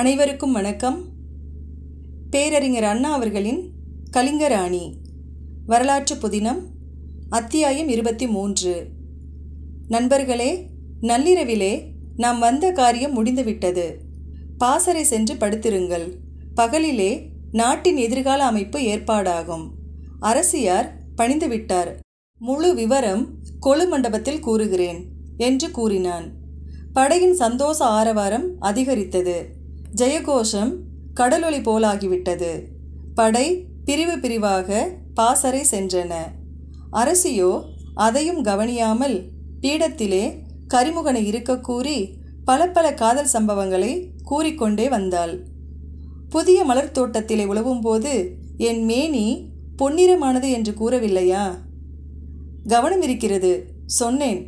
அனைவருக்கும் வணக்கம் பேரறிஞர் அண்ணா அவர்களின் கலிங்கராணி வரலாற்று புதினம் அத்தியாயம் இருபத்தி மூன்று நண்பர்களே நள்ளிரவிலே நாம் வந்த காரியம் முடிந்துவிட்டது பாசறை சென்று படுத்திருங்கள் பகலிலே நாட்டின் எதிர்கால அமைப்பு ஏற்பாடாகும் அரசியார் பணிந்துவிட்டார் முழு விவரம் கொழு மண்டபத்தில் கூறுகிறேன் என்று கூறினான் படையின் சந்தோஷ ஆரவாரம் அதிகரித்தது ஜெயகோஷம் கடலொளி போலாகிவிட்டது படை பிரிவு பிரிவாக பாசறை சென்றன அரசியோ அதையும் கவனியாமல் பீடத்திலே கரிமுகனை இருக்க கூறி பல பல காதல் சம்பவங்களை கூறிக்கொண்டே வந்தாள் புதிய மலர் தோட்டத்திலே உழவும்போது என் மேனி பொன்னிறமானது என்று கூறவில்லையா கவனம் இருக்கிறது சொன்னேன்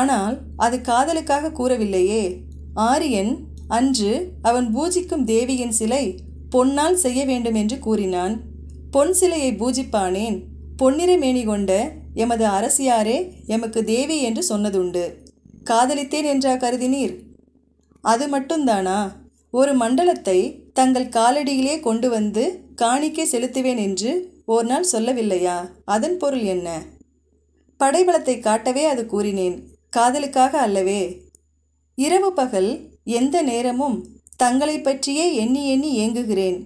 ஆனால் அது காதலுக்காக கூறவில்லையே ஆரியன் அன்று அவன் பூஜிக்கும் தேவியின் சிலை பொன்னால் செய்ய வேண்டும் என்று கூறினான் பொன் சிலையை பூஜிப்பானேன் பொன்னிறமேனி கொண்ட எமது அரசியாரே எமக்கு தேவி என்று சொன்னதுண்டு காதலித்தேன் என்றா கருதினீர் அது மட்டும்தானா ஒரு மண்டலத்தை தங்கள் காலடியிலே கொண்டு வந்து காணிக்கை செலுத்துவேன் என்று ஒரு நாள் சொல்லவில்லையா அதன் பொருள் என்ன படைபலத்தை காட்டவே அது கூறினேன் காதலுக்காக அல்லவே இரவு பகல் எந்த நேரமும் தங்களை பற்றியே எண்ணி எண்ணி ஏங்குகிறேன்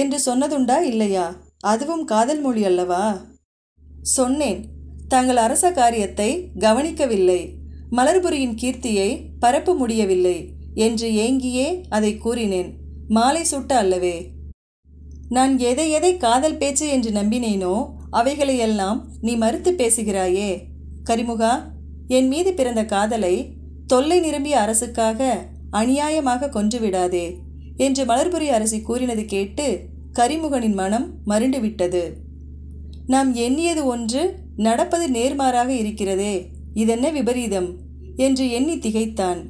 என்று சொன்னதுண்டா இல்லையா அதுவும் காதல் மொழி அல்லவா சொன்னேன் தங்கள் அரச காரியத்தை கவனிக்கவில்லை மலர்புரியின் கீர்த்தியை பரப்ப முடியவில்லை என்று ஏங்கியே அதை கூறினேன் மாலை சுட்ட அல்லவே நான் எதை எதை காதல் பேச்சு என்று நம்பினேனோ அவைகளையெல்லாம் நீ மறுத்து பேசுகிறாயே கரிமுகா என் மீது பிறந்த காதலை தொல்லை நிரம்பிய அரசுக்காக அநியாயமாக கொன்றுவிடாதே என்று மலர்புரி அரசி கூறினது கேட்டு கரிமுகனின் மனம் மருண்டுவிட்டது நாம் எண்ணியது ஒன்று நடப்பது நேர்மாறாக இருக்கிறதே இதென்ன விபரீதம் என்று எண்ணி திகைத்தான்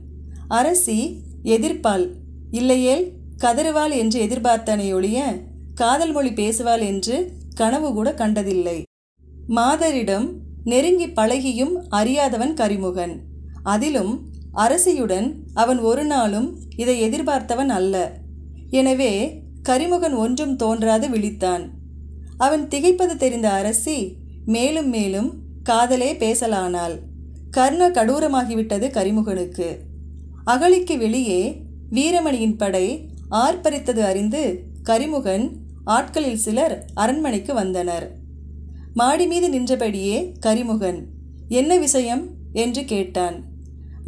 அரசி எதிர்ப்பாள் இல்லையேல் கதறுவாள் என்று எதிர்பார்த்தனை ஒழிய காதல் மொழி பேசுவாள் என்று கனவு கூட கண்டதில்லை மாதரிடம் நெருங்கி பழகியும் அறியாதவன் கரிமுகன் அதிலும் அரசியுடன் அவன் ஒரு நாளும் இதை எதிர்பார்த்தவன் அல்ல எனவே கரிமுகன் ஒன்றும் தோன்றாது விழித்தான் அவன் திகைப்பது தெரிந்த அரசி மேலும் மேலும் காதலே பேசலானாள் கர்ண கடூரமாகிவிட்டது கரிமுகனுக்கு அகழிக்கு வெளியே வீரமணியின் படை ஆர்ப்பரித்தது அறிந்து கரிமுகன் ஆட்களில் சிலர் அரண்மனைக்கு வந்தனர் மாடி மீது நின்றபடியே கரிமுகன் என்ன விஷயம் என்று கேட்டான்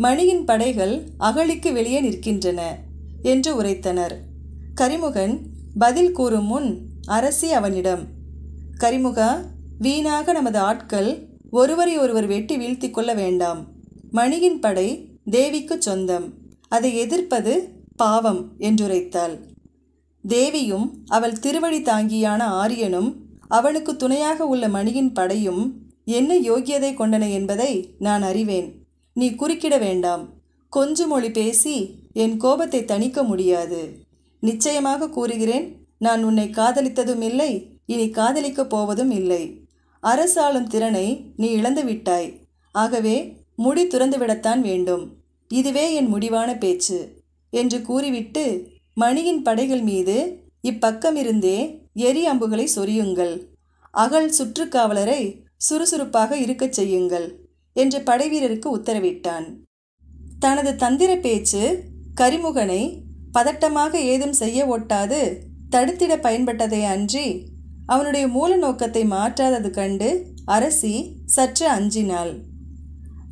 மணியின் படைகள் அகழிக்கு வெளியே நிற்கின்றன என்று உரைத்தனர் கரிமுகன் பதில் கூறும் முன் அரசி அவனிடம் கரிமுகா வீணாக நமது ஆட்கள் ஒருவரை ஒருவர் வெட்டி வீழ்த்தி கொள்ள வேண்டாம் மணியின் படை தேவிக்கு சொந்தம் அதை எதிர்ப்பது பாவம் என்றுரைத்தாள் தேவியும் அவள் திருவழி தாங்கியான ஆரியனும் அவளுக்கு துணையாக உள்ள மணியின் படையும் என்ன யோக்கியதை கொண்டன என்பதை நான் அறிவேன் நீ குறுக்கிட வேண்டாம் கொஞ்ச மொழி பேசி என் கோபத்தை தணிக்க முடியாது நிச்சயமாக கூறுகிறேன் நான் உன்னை காதலித்ததும் இல்லை இனி காதலிக்கப் போவதும் இல்லை அரசாளும் திறனை நீ இழந்து விட்டாய் ஆகவே முடி துறந்துவிடத்தான் வேண்டும் இதுவே என் முடிவான பேச்சு என்று கூறிவிட்டு மணியின் படைகள் மீது இப்பக்கமிருந்தே எரி அம்புகளை சொரியுங்கள் அகல் சுற்றுக்காவலரை சுறுசுறுப்பாக இருக்கச் செய்யுங்கள் என்று படைவீரருக்கு உத்தரவிட்டான் தனது தந்திர பேச்சு கரிமுகனை பதட்டமாக ஏதும் செய்ய ஒட்டாது தடுத்திட பயன்பட்டதை அன்றி அவனுடைய மூல நோக்கத்தை மாற்றாதது கண்டு அரசி சற்று அஞ்சினாள்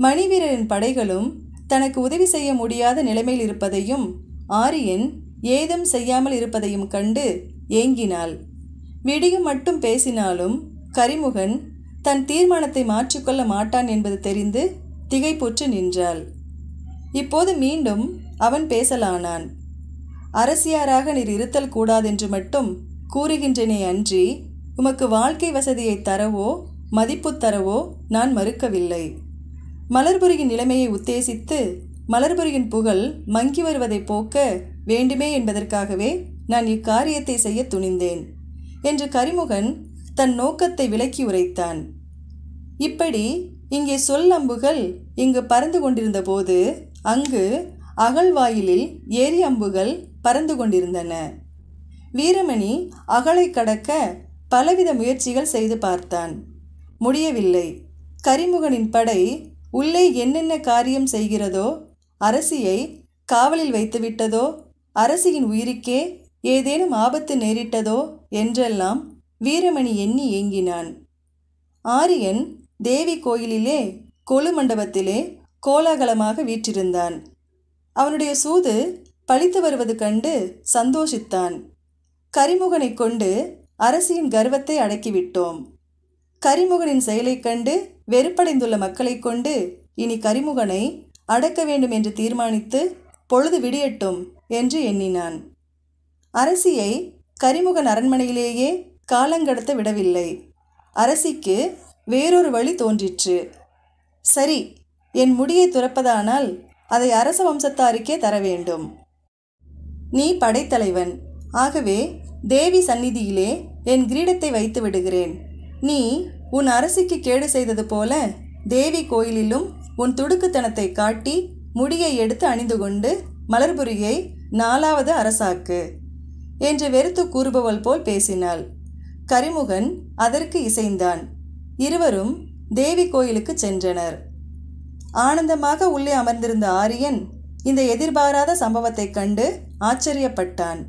மணிவீரரின் படைகளும் தனக்கு உதவி செய்ய முடியாத நிலைமையில் இருப்பதையும் ஆரியன் ஏதும் செய்யாமல் இருப்பதையும் கண்டு ஏங்கினாள் விடியும் மட்டும் பேசினாலும் கரிமுகன் தன் தீர்மானத்தை மாற்றிக்கொள்ள மாட்டான் என்பது தெரிந்து திகைப்புற்று நின்றாள் இப்போது மீண்டும் அவன் பேசலானான் அரசியாராக நீர் இருத்தல் கூடாதென்று மட்டும் கூறுகின்றனே அன்றி உமக்கு வாழ்க்கை வசதியை தரவோ மதிப்பு தரவோ நான் மறுக்கவில்லை மலர்புரியின் நிலைமையை உத்தேசித்து மலர்புரியின் புகழ் மங்கி வருவதை போக்க வேண்டுமே என்பதற்காகவே நான் இக்காரியத்தை செய்ய துணிந்தேன் என்று கரிமுகன் தன் நோக்கத்தை விலக்கி உரைத்தான் இப்படி இங்கே சொல்லம்புகள் இங்கு பறந்து கொண்டிருந்த போது அங்கு அகழ்வாயிலில் ஏரி அம்புகள் பறந்து கொண்டிருந்தன வீரமணி அகலை கடக்க பலவித முயற்சிகள் செய்து பார்த்தான் முடியவில்லை கரிமுகனின் படை உள்ளே என்னென்ன காரியம் செய்கிறதோ அரசியை காவலில் வைத்துவிட்டதோ அரசியின் உயிருக்கே ஏதேனும் ஆபத்து நேரிட்டதோ என்றெல்லாம் வீரமணி எண்ணி ஏங்கினான் ஆரியன் தேவி கோயிலிலே கொலு மண்டபத்திலே கோலாகலமாக வீற்றிருந்தான் அவனுடைய சூது பழித்து வருவது கண்டு சந்தோஷித்தான் கரிமுகனை கொண்டு அரசியின் கர்வத்தை அடக்கிவிட்டோம் கரிமுகனின் செயலைக் கண்டு வெறுப்படைந்துள்ள மக்களைக் கொண்டு இனி கரிமுகனை அடக்க வேண்டும் என்று தீர்மானித்து பொழுது விடியட்டும் என்று எண்ணினான் அரசியை கரிமுகன் அரண்மனையிலேயே காலங்கடத்த விடவில்லை அரசிக்கு வேறொரு வழி தோன்றிற்று சரி என் முடியை துறப்பதானால் அதை அரச வம்சத்தாருக்கே தர வேண்டும் நீ படைத்தலைவன் ஆகவே தேவி சந்நிதியிலே என் கிரீடத்தை வைத்து விடுகிறேன் நீ உன் அரசிக்கு கேடு செய்தது போல தேவி கோயிலிலும் உன் துடுக்குத்தனத்தை காட்டி முடியை எடுத்து அணிந்து கொண்டு மலர்புரியை நாலாவது அரசாக்கு என்று வெறுத்து கூறுபவள் போல் பேசினாள் கரிமுகன் அதற்கு இசைந்தான் இருவரும் தேவி கோயிலுக்கு சென்றனர் ஆனந்தமாக உள்ளே அமர்ந்திருந்த ஆரியன் இந்த எதிர்பாராத சம்பவத்தைக் கண்டு ஆச்சரியப்பட்டான்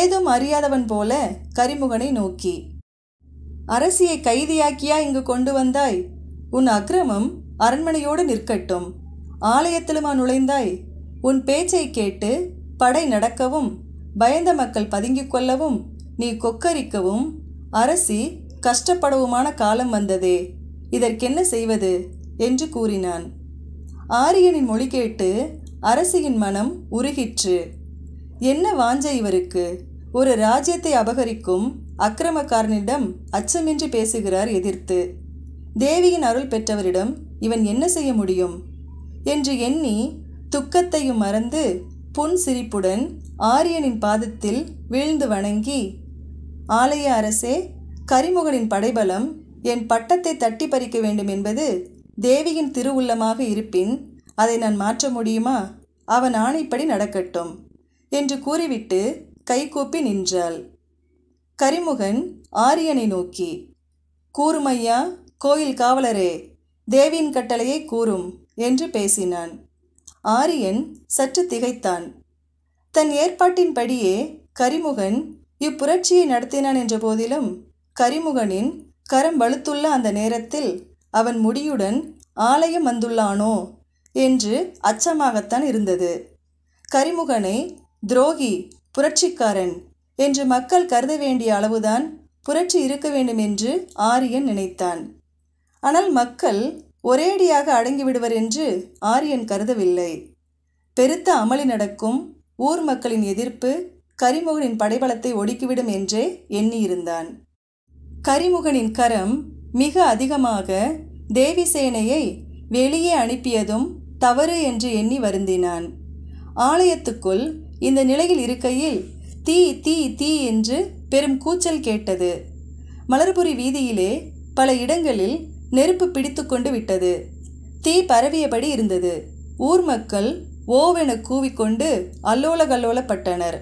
ஏதும் அறியாதவன் போல கரிமுகனை நோக்கி அரசியை கைதியாக்கியா இங்கு கொண்டு வந்தாய் உன் அக்கிரமம் அரண்மனையோடு நிற்கட்டும் ஆலயத்திலுமா நுழைந்தாய் உன் பேச்சை கேட்டு படை நடக்கவும் பயந்த மக்கள் பதுங்கிக் கொள்ளவும் நீ கொக்கரிக்கவும் அரசி கஷ்டப்படவுமான காலம் வந்ததே இதற்கென்ன செய்வது என்று கூறினான் ஆரியனின் மொழி கேட்டு அரசியின் மனம் உருகிற்று என்ன வாஞ்ச இவருக்கு ஒரு ராஜ்யத்தை அபகரிக்கும் அக்கிரமக்காரனிடம் அச்சமின்றி பேசுகிறார் எதிர்த்து தேவியின் அருள் பெற்றவரிடம் இவன் என்ன செய்ய முடியும் என்று எண்ணி துக்கத்தையும் மறந்து புன் சிரிப்புடன் ஆரியனின் பாதத்தில் வீழ்ந்து வணங்கி ஆலய அரசே கரிமுகனின் படைபலம் என் பட்டத்தை தட்டி பறிக்க வேண்டும் என்பது தேவியின் திருவுள்ளமாக இருப்பின் அதை நான் மாற்ற முடியுமா அவன் ஆணைப்படி நடக்கட்டும் என்று கூறிவிட்டு கைகூப்பி நின்றாள் கரிமுகன் ஆரியனை நோக்கி கூறுமையா கோயில் காவலரே தேவியின் கட்டளையை கூறும் என்று பேசினான் ஆரியன் சற்று திகைத்தான் தன் ஏற்பாட்டின்படியே கரிமுகன் இப்புரட்சியை நடத்தினான் என்ற போதிலும் கரிமுகனின் கரம் வலுத்துள்ள அந்த நேரத்தில் அவன் முடியுடன் ஆலயம் வந்துள்ளானோ என்று அச்சமாகத்தான் இருந்தது கரிமுகனை துரோகி புரட்சிக்காரன் என்று மக்கள் கருத வேண்டிய அளவுதான் புரட்சி இருக்க வேண்டும் என்று ஆரியன் நினைத்தான் ஆனால் மக்கள் ஒரேடியாக அடங்கிவிடுவர் என்று ஆரியன் கருதவில்லை பெருத்த அமளி நடக்கும் ஊர் மக்களின் எதிர்ப்பு கரிமுகனின் படைபலத்தை ஒடுக்கிவிடும் என்றே எண்ணியிருந்தான் கரிமுகனின் கரம் மிக அதிகமாக தேவிசேனையை வெளியே அனுப்பியதும் தவறு என்று எண்ணி வருந்தினான் ஆலயத்துக்குள் இந்த நிலையில் இருக்கையில் தீ தீ தீ என்று பெரும் கூச்சல் கேட்டது மலர்புரி வீதியிலே பல இடங்களில் நெருப்பு பிடித்து கொண்டு விட்டது தீ பரவியபடி இருந்தது ஊர் மக்கள் ஓவென கூவிக்கொண்டு அல்லோல கல்லோலப்பட்டனர்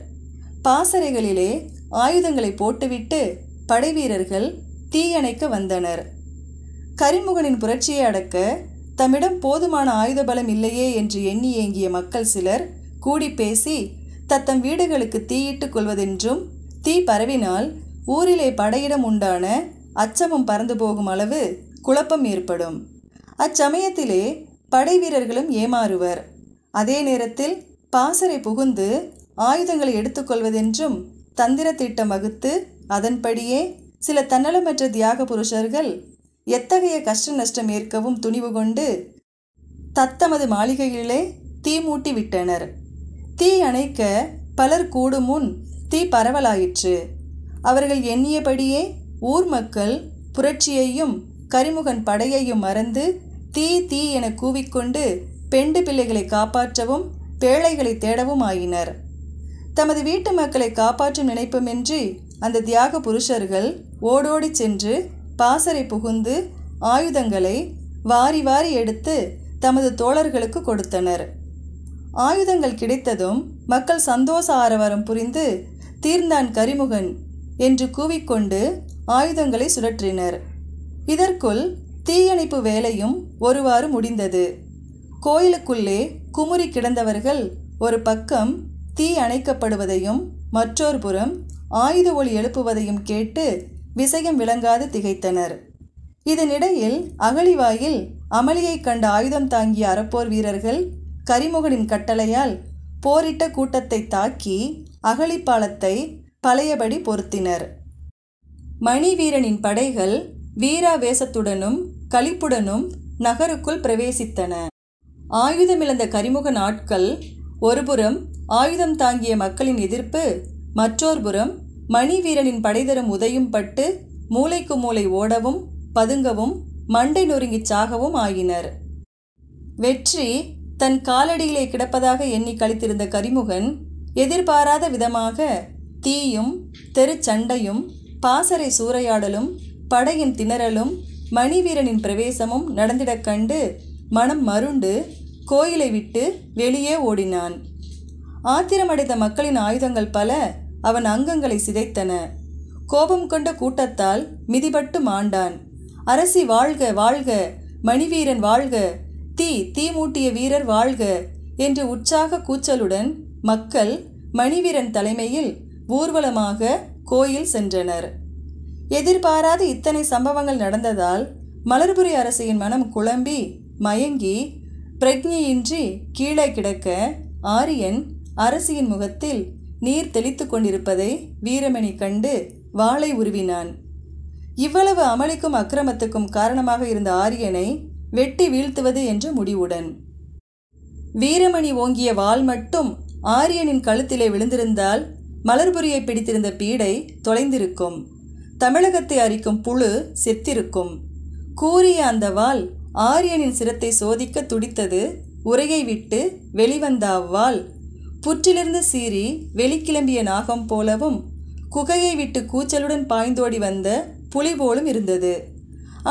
பாசறைகளிலே ஆயுதங்களை போட்டுவிட்டு படைவீரர்கள் தீயணைக்க வந்தனர் கரிமுகனின் புரட்சியை அடக்க தம்மிடம் போதுமான ஆயுத பலம் இல்லையே என்று எண்ணி ஏங்கிய மக்கள் சிலர் கூடி பேசி தத்தம் வீடுகளுக்கு தீயிட்டுக் கொள்வதென்றும் தீ பரவினால் ஊரிலே படையிடம் உண்டான அச்சமும் பறந்து போகும் அளவு குழப்பம் ஏற்படும் அச்சமயத்திலே படை வீரர்களும் ஏமாறுவர் அதே நேரத்தில் பாசறை புகுந்து ஆயுதங்களை எடுத்துக்கொள்வதென்றும் தந்திர திட்டம் வகுத்து அதன்படியே சில தன்னலமற்ற தியாக புருஷர்கள் எத்தகைய கஷ்ட நஷ்டம் ஏற்கவும் துணிவு கொண்டு தத்தமது மாளிகையிலே தீ மூட்டி விட்டனர் தீ அணைக்க பலர் கூடும் முன் தீ பரவலாயிற்று அவர்கள் எண்ணியபடியே ஊர் மக்கள் புரட்சியையும் கரிமுகன் படையையும் மறந்து தீ தீ என கூவிக்கொண்டு பெண்டு பிள்ளைகளை காப்பாற்றவும் பேழைகளை தேடவும் ஆயினர் தமது வீட்டு மக்களை காப்பாற்றும் நினைப்புமின்றி அந்த தியாக புருஷர்கள் ஓடோடி சென்று பாசறை புகுந்து ஆயுதங்களை வாரி வாரி எடுத்து தமது தோழர்களுக்கு கொடுத்தனர் ஆயுதங்கள் கிடைத்ததும் மக்கள் சந்தோஷ ஆரவாரம் புரிந்து தீர்ந்தான் கரிமுகன் என்று கூவிக்கொண்டு ஆயுதங்களை சுழற்றினர் இதற்குள் தீயணைப்பு வேலையும் ஒருவாறு முடிந்தது கோயிலுக்குள்ளே குமுறி கிடந்தவர்கள் ஒரு பக்கம் தீ அணைக்கப்படுவதையும் மற்றொரு புறம் ஆயுத ஒளி எழுப்புவதையும் கேட்டு விசயம் விளங்காது திகைத்தனர் இதனிடையில் அகழிவாயில் அமளியை கண்ட ஆயுதம் தாங்கிய அறப்போர் வீரர்கள் கரிமுகனின் கட்டளையால் போரிட்ட கூட்டத்தை தாக்கி அகழிப்பாலத்தை பழையபடி பொருத்தினர் மணிவீரனின் படைகள் வீராவேசத்துடனும் களிப்புடனும் நகருக்குள் பிரவேசித்தன ஆயுதமிழந்த கரிமுக நாட்கள் ஒருபுறம் ஆயுதம் தாங்கிய மக்களின் எதிர்ப்பு மற்றோர்புறம் மணிவீரனின் படைதரும் உதயும் பட்டு மூளைக்கு மூளை ஓடவும் பதுங்கவும் மண்டை நொறுங்கி சாகவும் ஆயினர் வெற்றி தன் காலடியிலே கிடப்பதாக எண்ணி கழித்திருந்த கரிமுகன் எதிர்பாராத விதமாக தீயும் தெருச்சண்டையும் பாசறை சூறையாடலும் படையின் திணறலும் மணிவீரனின் பிரவேசமும் நடந்திடக் கண்டு மனம் மருண்டு கோயிலை விட்டு வெளியே ஓடினான் ஆத்திரமடைந்த மக்களின் ஆயுதங்கள் பல அவன் அங்கங்களை சிதைத்தன கோபம் கொண்ட கூட்டத்தால் மிதிபட்டு மாண்டான் அரசி வாழ்க வாழ்க மணிவீரன் வாழ்க தீ தீ மூட்டிய வீரர் வாழ்க என்று உற்சாக கூச்சலுடன் மக்கள் மணிவீரன் தலைமையில் ஊர்வலமாக கோயில் சென்றனர் எதிர்பாராத இத்தனை சம்பவங்கள் நடந்ததால் மலர்புரி அரசியின் மனம் குழம்பி மயங்கி பிரக்ஞையின்றி கீழே கிடக்க ஆரியன் அரசியின் முகத்தில் நீர் தெளித்து கொண்டிருப்பதை வீரமணி கண்டு வாளை உருவினான் இவ்வளவு அமளிக்கும் அக்கிரமத்துக்கும் காரணமாக இருந்த ஆரியனை வெட்டி வீழ்த்துவது என்ற முடிவுடன் வீரமணி ஓங்கிய வால் மட்டும் ஆரியனின் கழுத்திலே விழுந்திருந்தால் மலர்புரியை பிடித்திருந்த பீடை தொலைந்திருக்கும் தமிழகத்தை அரிக்கும் புழு செத்திருக்கும் கூறிய அந்த வாள் ஆரியனின் சிரத்தை சோதிக்க துடித்தது உரையை விட்டு வெளிவந்த அவ்வாள் புற்றிலிருந்து சீறி வெளிக்கிளம்பிய நாகம் போலவும் குகையை விட்டு கூச்சலுடன் பாய்ந்தோடி வந்த புலி போலும் இருந்தது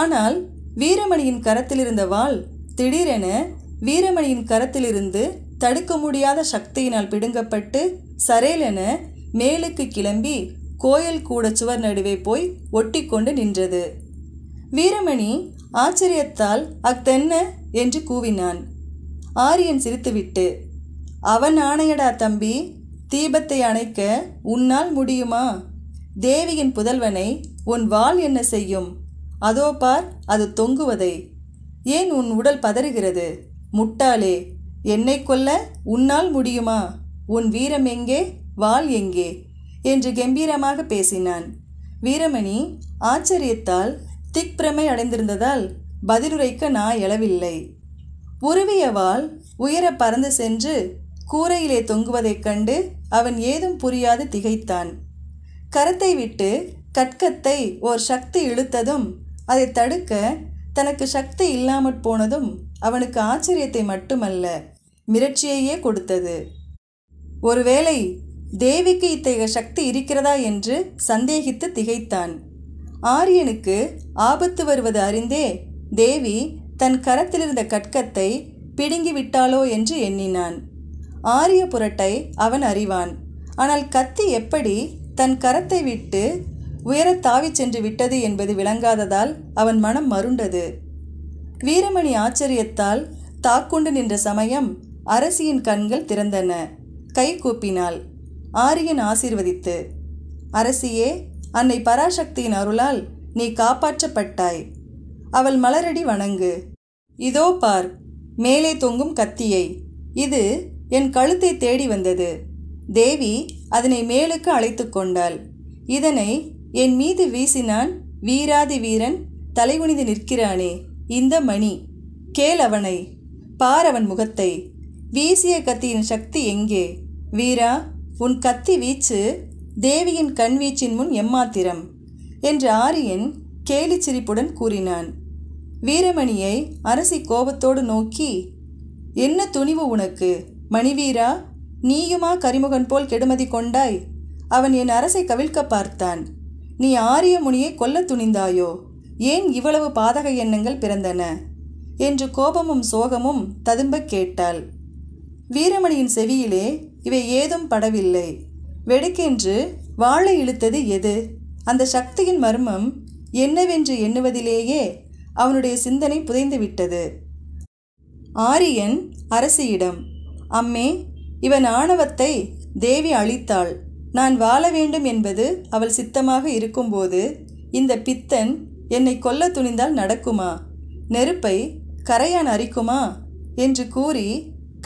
ஆனால் வீரமணியின் கரத்திலிருந்த வாள் திடீரென வீரமணியின் கரத்திலிருந்து தடுக்க முடியாத சக்தியினால் பிடுங்கப்பட்டு சரேலென மேலுக்கு கிளம்பி கோயில் கூட சுவர் நடுவே போய் ஒட்டி கொண்டு நின்றது வீரமணி ஆச்சரியத்தால் அத்தென்ன என்று கூவினான் ஆரியன் சிரித்துவிட்டு அவன் ஆணையடா தம்பி தீபத்தை அணைக்க உன்னால் முடியுமா தேவியின் புதல்வனை உன் வாள் என்ன செய்யும் அதோ பார் அது தொங்குவதை ஏன் உன் உடல் பதறுகிறது முட்டாளே என்னை கொல்ல உன்னால் முடியுமா உன் வீரம் எங்கே வாள் எங்கே என்று கம்பீரமாக பேசினான் வீரமணி ஆச்சரியத்தால் திக்பிரமை அடைந்திருந்ததால் பதிலுரைக்க நான் எழவில்லை உருவிய வாள் உயர பறந்து சென்று கூரையிலே தொங்குவதைக் கண்டு அவன் ஏதும் புரியாது திகைத்தான் கரத்தை விட்டு கட்கத்தை ஓர் சக்தி இழுத்ததும் அதை தடுக்க தனக்கு சக்தி இல்லாமற் போனதும் அவனுக்கு ஆச்சரியத்தை மட்டுமல்ல மிரட்சியையே கொடுத்தது ஒருவேளை தேவிக்கு இத்தகைய சக்தி இருக்கிறதா என்று சந்தேகித்து திகைத்தான் ஆரியனுக்கு ஆபத்து வருவது அறிந்தே தேவி தன் கரத்திலிருந்த கட்கத்தை பிடுங்கி விட்டாளோ என்று எண்ணினான் ஆரிய புரட்டை அவன் அறிவான் ஆனால் கத்தி எப்படி தன் கரத்தை விட்டு உயரத் தாவிச் சென்று விட்டது என்பது விளங்காததால் அவன் மனம் மருண்டது வீரமணி ஆச்சரியத்தால் தாக்குண்டு நின்ற சமயம் அரசியின் கண்கள் திறந்தன கை கூப்பினாள் ஆரியன் ஆசீர்வதித்து அரசியே அன்னை பராசக்தியின் அருளால் நீ காப்பாற்றப்பட்டாய் அவள் மலரடி வணங்கு இதோ பார் மேலே தொங்கும் கத்தியை இது என் கழுத்தை தேடி வந்தது தேவி அதனை மேலுக்கு அழைத்து கொண்டாள் இதனை என் மீது வீசினான் வீராதி வீரன் தலைகுனிந்து நிற்கிறானே இந்த மணி கேள் அவனை பார் அவன் முகத்தை வீசிய கத்தியின் சக்தி எங்கே வீரா உன் கத்தி வீச்சு தேவியின் கண் வீச்சின் முன் எம்மாத்திரம் என்று ஆரியன் கேலி சிரிப்புடன் கூறினான் வீரமணியை அரசி கோபத்தோடு நோக்கி என்ன துணிவு உனக்கு மணிவீரா நீயுமா கரிமுகன் போல் கெடுமதி கொண்டாய் அவன் என் அரசை கவிழ்க்க பார்த்தான் நீ ஆரிய முனியை கொல்ல துணிந்தாயோ ஏன் இவ்வளவு பாதக எண்ணங்கள் பிறந்தன என்று கோபமும் சோகமும் ததும்ப கேட்டாள் வீரமணியின் செவியிலே இவை ஏதும் படவில்லை வெடுக்கென்று வாழை இழுத்தது எது அந்த சக்தியின் மர்மம் என்னவென்று எண்ணுவதிலேயே அவனுடைய சிந்தனை புதைந்துவிட்டது ஆரியன் அரசியிடம் அம்மே இவன் ஆணவத்தை தேவி அழித்தாள் நான் வாழ வேண்டும் என்பது அவள் சித்தமாக இருக்கும்போது இந்த பித்தன் என்னை கொல்ல துணிந்தால் நடக்குமா நெருப்பை கரையான் அரிக்குமா என்று கூறி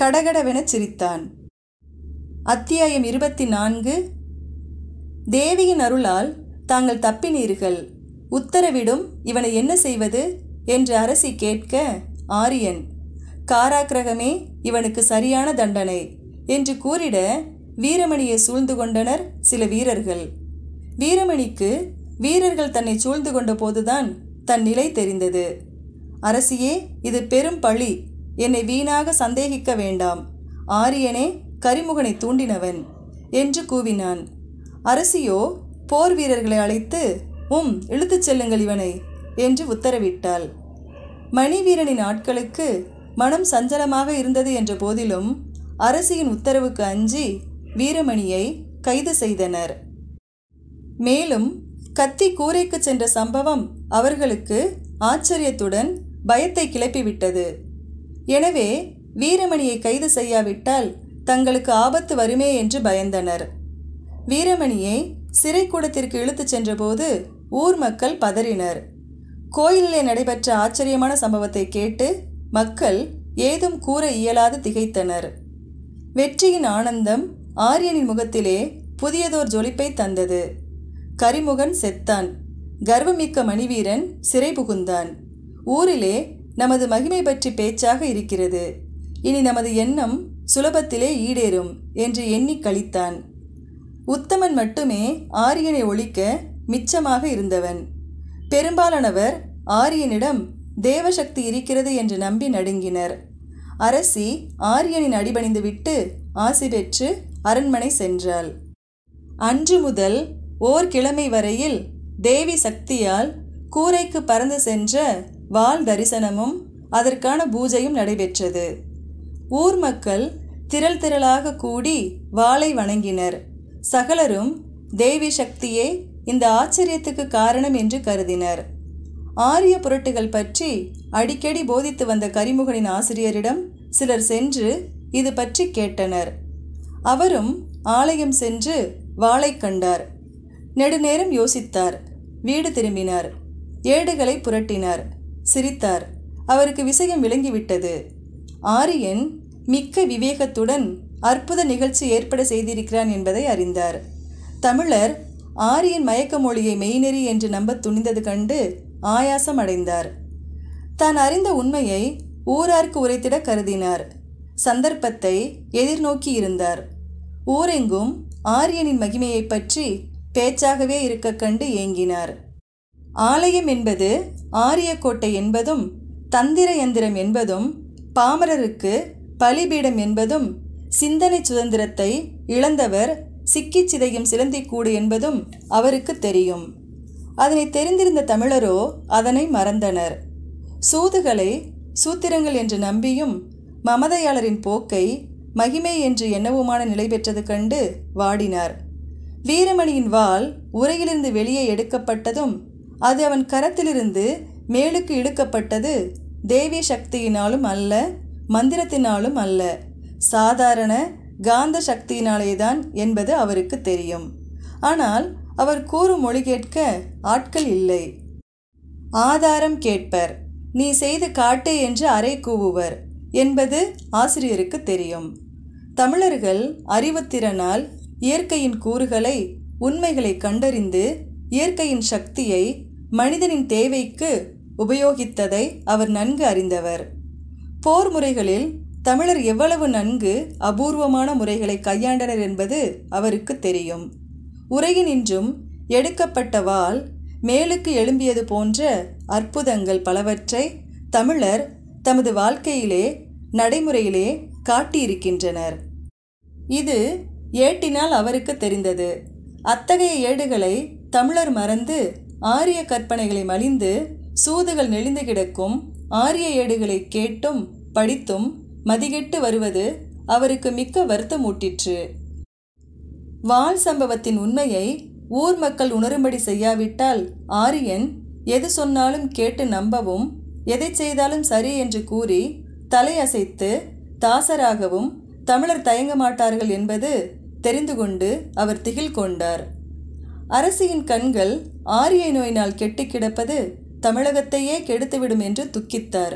கடகடவென சிரித்தான் அத்தியாயம் இருபத்தி நான்கு தேவியின் அருளால் தாங்கள் தப்பினீர்கள் உத்தரவிடும் இவனை என்ன செய்வது என்று அரசி கேட்க ஆரியன் காராக்கிரகமே இவனுக்கு சரியான தண்டனை என்று கூறிட வீரமணியை சூழ்ந்து கொண்டனர் சில வீரர்கள் வீரமணிக்கு வீரர்கள் தன்னை சூழ்ந்து கொண்ட போதுதான் தன் நிலை தெரிந்தது அரசியே இது பெரும் பழி என்னை வீணாக சந்தேகிக்க வேண்டாம் ஆரியனே கரிமுகனை தூண்டினவன் என்று கூவினான் அரசியோ போர் வீரர்களை அழைத்து உம் இழுத்துச் செல்லுங்கள் இவனை என்று உத்தரவிட்டாள் மணிவீரனின் ஆட்களுக்கு மனம் சஞ்சலமாக இருந்தது என்ற போதிலும் அரசியின் உத்தரவுக்கு அஞ்சி வீரமணியை கைது செய்தனர் மேலும் கத்தி கூரைக்கு சென்ற சம்பவம் அவர்களுக்கு ஆச்சரியத்துடன் பயத்தை கிளப்பிவிட்டது எனவே வீரமணியை கைது செய்யாவிட்டால் தங்களுக்கு ஆபத்து வருமே என்று பயந்தனர் வீரமணியை சிறைக்கூடத்திற்கு இழுத்துச் சென்றபோது ஊர் மக்கள் பதறினர் கோயிலே நடைபெற்ற ஆச்சரியமான சம்பவத்தை கேட்டு மக்கள் ஏதும் கூற இயலாது திகைத்தனர் வெற்றியின் ஆனந்தம் ஆரியனின் முகத்திலே புதியதோர் ஜொலிப்பை தந்தது கரிமுகன் செத்தான் கர்வமிக்க மணிவீரன் சிறை புகுந்தான் ஊரிலே நமது மகிமை பற்றி பேச்சாக இருக்கிறது இனி நமது எண்ணம் சுலபத்திலே ஈடேறும் என்று எண்ணி கழித்தான் உத்தமன் மட்டுமே ஆரியனை ஒழிக்க மிச்சமாக இருந்தவன் பெரும்பாலானவர் ஆரியனிடம் தேவசக்தி இருக்கிறது என்று நம்பி நடுங்கினர் அரசி ஆரியனின் அடிபணிந்து விட்டு ஆசி பெற்று அரண்மனை சென்றாள் அன்று முதல் ஓர் கிழமை வரையில் தேவி சக்தியால் கூரைக்கு பறந்து சென்ற வால் தரிசனமும் அதற்கான பூஜையும் நடைபெற்றது ஊர் மக்கள் திரள் திரளாக கூடி வாளை வணங்கினர் சகலரும் தேவி சக்தியே இந்த ஆச்சரியத்துக்கு காரணம் என்று கருதினர் ஆரிய புரட்டுகள் பற்றி அடிக்கடி போதித்து வந்த கரிமுகனின் ஆசிரியரிடம் சிலர் சென்று இது பற்றி கேட்டனர் அவரும் ஆலயம் சென்று வாளை கண்டார் நெடுநேரம் யோசித்தார் வீடு திரும்பினார் ஏடுகளை புரட்டினார் சிரித்தார் அவருக்கு விஷயம் விளங்கிவிட்டது ஆரியன் மிக்க விவேகத்துடன் அற்புத நிகழ்ச்சி ஏற்பட செய்திருக்கிறான் என்பதை அறிந்தார் தமிழர் ஆரியன் மயக்க மொழியை மெய்நெறி என்று நம்ப துணிந்தது கண்டு ஆயாசம் அடைந்தார் தான் அறிந்த உண்மையை ஊரார்க்கு உரைத்திட கருதினார் சந்தர்ப்பத்தை எதிர்நோக்கி இருந்தார் ஊரெங்கும் ஆரியனின் மகிமையை பற்றி பேச்சாகவே இருக்க கண்டு ஏங்கினார் ஆலயம் என்பது ஆரிய கோட்டை என்பதும் தந்திர எந்திரம் என்பதும் பாமரருக்கு பலிபீடம் என்பதும் சிந்தனை சுதந்திரத்தை இழந்தவர் சிக்கிச் சிதையும் சிலந்திக்கூடு என்பதும் அவருக்கு தெரியும் அதனை தெரிந்திருந்த தமிழரோ அதனை மறந்தனர் சூதுகளை சூத்திரங்கள் என்று நம்பியும் மமதையாளரின் போக்கை மகிமை என்று என்னவுமான நிலை பெற்றது கண்டு வாடினார் வீரமணியின் வாள் உரையிலிருந்து வெளியே எடுக்கப்பட்டதும் அது அவன் கரத்திலிருந்து மேலுக்கு இழுக்கப்பட்டது தேவி சக்தியினாலும் அல்ல மந்திரத்தினாலும் அல்ல சாதாரண காந்த சக்தியினாலேதான் என்பது அவருக்கு தெரியும் ஆனால் அவர் கூறும் மொழி கேட்க ஆட்கள் இல்லை ஆதாரம் கேட்பர் நீ செய்து காட்டு என்று அறை கூவுவர் என்பது ஆசிரியருக்கு தெரியும் தமிழர்கள் அறிவுத்திறனால் இயற்கையின் கூறுகளை உண்மைகளை கண்டறிந்து இயற்கையின் சக்தியை மனிதனின் தேவைக்கு உபயோகித்ததை அவர் நன்கு அறிந்தவர் போர் முறைகளில் தமிழர் எவ்வளவு நன்கு அபூர்வமான முறைகளை கையாண்டனர் என்பது அவருக்கு தெரியும் உரையினின்றும் எடுக்கப்பட்ட வால் மேலுக்கு எழும்பியது போன்ற அற்புதங்கள் பலவற்றை தமிழர் தமது வாழ்க்கையிலே நடைமுறையிலே காட்டியிருக்கின்றனர் இது ஏட்டினால் அவருக்கு தெரிந்தது அத்தகைய ஏடுகளை தமிழர் மறந்து ஆரிய கற்பனைகளை மலிந்து சூதுகள் நெளிந்து கிடக்கும் ஆரிய ஏடுகளை கேட்டும் படித்தும் மதிகெட்டு வருவது அவருக்கு மிக்க வருத்தமூட்டிற்று வால் சம்பவத்தின் உண்மையை ஊர் மக்கள் உணரும்படி செய்யாவிட்டால் ஆரியன் எது சொன்னாலும் கேட்டு நம்பவும் எதை செய்தாலும் சரி என்று கூறி தலையசைத்து தாசராகவும் தமிழர் தயங்க மாட்டார்கள் என்பது தெரிந்து கொண்டு அவர் திகில் கொண்டார் அரசியின் கண்கள் ஆரிய நோயினால் கெட்டு கிடப்பது தமிழகத்தையே கெடுத்துவிடும் என்று துக்கித்தார்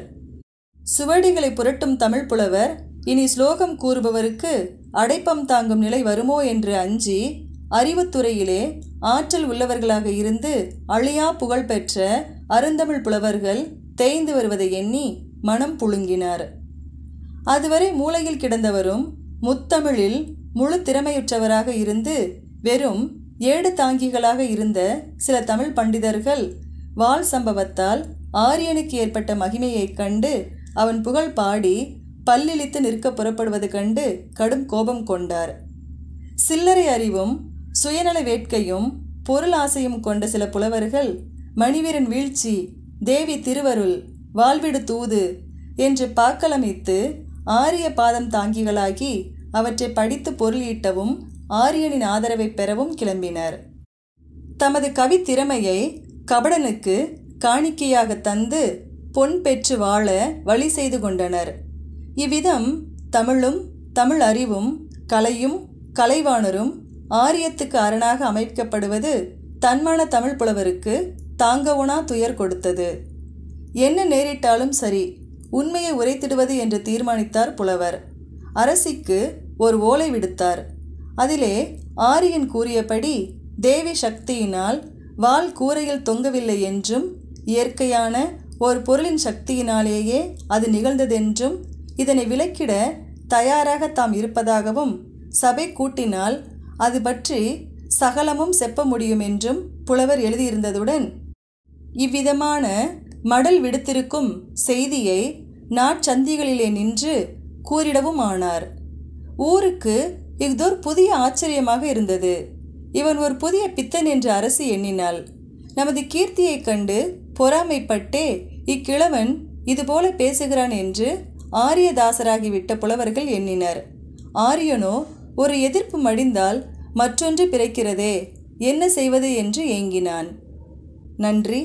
சுவடிகளை புரட்டும் தமிழ் புலவர் இனி ஸ்லோகம் கூறுபவருக்கு அடைப்பம் தாங்கும் நிலை வருமோ என்று அஞ்சி அறிவுத்துறையிலே ஆற்றல் உள்ளவர்களாக இருந்து அழியா புகழ் பெற்ற அருந்தமிழ் புலவர்கள் தேய்ந்து வருவதை எண்ணி மனம் புழுங்கினார் அதுவரை மூளையில் கிடந்தவரும் முத்தமிழில் முழு திறமையுற்றவராக இருந்து வெறும் ஏடு தாங்கிகளாக இருந்த சில தமிழ் பண்டிதர்கள் வால் சம்பவத்தால் ஆரியனுக்கு ஏற்பட்ட மகிமையைக் கண்டு அவன் புகழ் பாடி பல்லிழித்து நிற்க புறப்படுவது கண்டு கடும் கோபம் கொண்டார் சில்லறை அறிவும் சுயநல வேட்கையும் பொருள் ஆசையும் கொண்ட சில புலவர்கள் மணிவீரன் வீழ்ச்சி தேவி திருவருள் வாழ்விடு தூது என்று பாக்களமித்து ஆரிய பாதம் தாங்கிகளாகி அவற்றை படித்து பொருளீட்டவும் ஆரியனின் ஆதரவை பெறவும் கிளம்பினர் தமது கவி திறமையை கபடனுக்கு காணிக்கையாக தந்து பொன் பெற்று வாழ வழி செய்து கொண்டனர் இவ்விதம் தமிழும் தமிழ் அறிவும் கலையும் கலைவாணரும் ஆரியத்துக்கு அரணாக அமைக்கப்படுவது தன்மான தமிழ் புலவருக்கு தாங்கவுனா துயர் கொடுத்தது என்ன நேரிட்டாலும் சரி உண்மையை உரைத்திடுவது என்று தீர்மானித்தார் புலவர் அரசிக்கு ஒரு ஓலை விடுத்தார் அதிலே ஆரியன் கூறியபடி தேவி சக்தியினால் வால் கூரையில் தொங்கவில்லை என்றும் இயற்கையான ஒரு பொருளின் சக்தியினாலேயே அது நிகழ்ந்ததென்றும் இதனை விலக்கிட தயாராக தாம் இருப்பதாகவும் சபை கூட்டினால் அது பற்றி சகலமும் செப்ப முடியும் என்றும் புலவர் எழுதியிருந்ததுடன் இவ்விதமான மடல் விடுத்திருக்கும் செய்தியை நாட்சந்திகளிலே நின்று கூறிடவும் ஆனார் ஊருக்கு இஃதோர் புதிய ஆச்சரியமாக இருந்தது இவன் ஒரு புதிய பித்தன் என்று அரசு எண்ணினாள் நமது கீர்த்தியைக் கண்டு பொறாமைப்பட்டே இக்கிழவன் இதுபோல பேசுகிறான் என்று ஆரியதாசராகிவிட்ட புலவர்கள் எண்ணினர் ஆரியனோ ஒரு எதிர்ப்பு மடிந்தால் மற்றொன்று பிறக்கிறதே என்ன செய்வது என்று ஏங்கினான் நன்றி